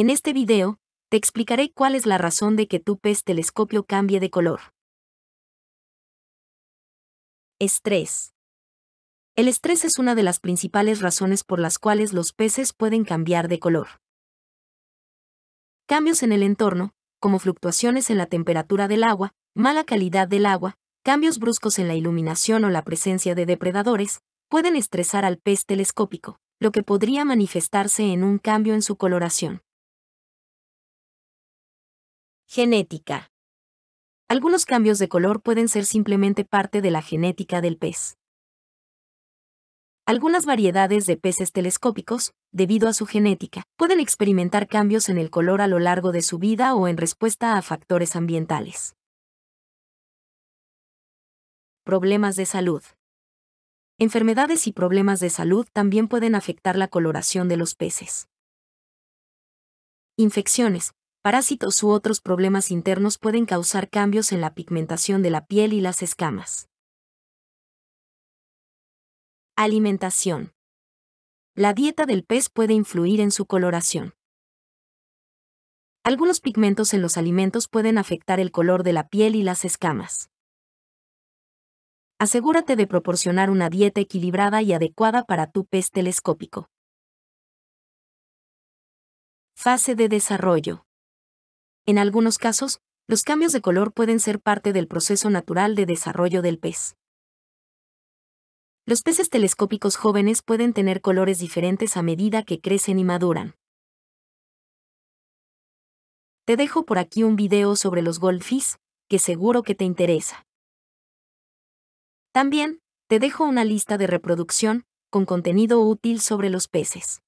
En este video, te explicaré cuál es la razón de que tu pez telescopio cambie de color. Estrés. El estrés es una de las principales razones por las cuales los peces pueden cambiar de color. Cambios en el entorno, como fluctuaciones en la temperatura del agua, mala calidad del agua, cambios bruscos en la iluminación o la presencia de depredadores, pueden estresar al pez telescópico, lo que podría manifestarse en un cambio en su coloración. Genética. Algunos cambios de color pueden ser simplemente parte de la genética del pez. Algunas variedades de peces telescópicos, debido a su genética, pueden experimentar cambios en el color a lo largo de su vida o en respuesta a factores ambientales. Problemas de salud. Enfermedades y problemas de salud también pueden afectar la coloración de los peces. Infecciones, parásitos u otros problemas internos pueden causar cambios en la pigmentación de la piel y las escamas. Alimentación. La dieta del pez puede influir en su coloración. Algunos pigmentos en los alimentos pueden afectar el color de la piel y las escamas. Asegúrate de proporcionar una dieta equilibrada y adecuada para tu pez telescópico. Fase de desarrollo. En algunos casos, los cambios de color pueden ser parte del proceso natural de desarrollo del pez. Los peces telescópicos jóvenes pueden tener colores diferentes a medida que crecen y maduran. Te dejo por aquí un video sobre los golfis, que seguro que te interesa. También, te dejo una lista de reproducción, con contenido útil sobre los peces.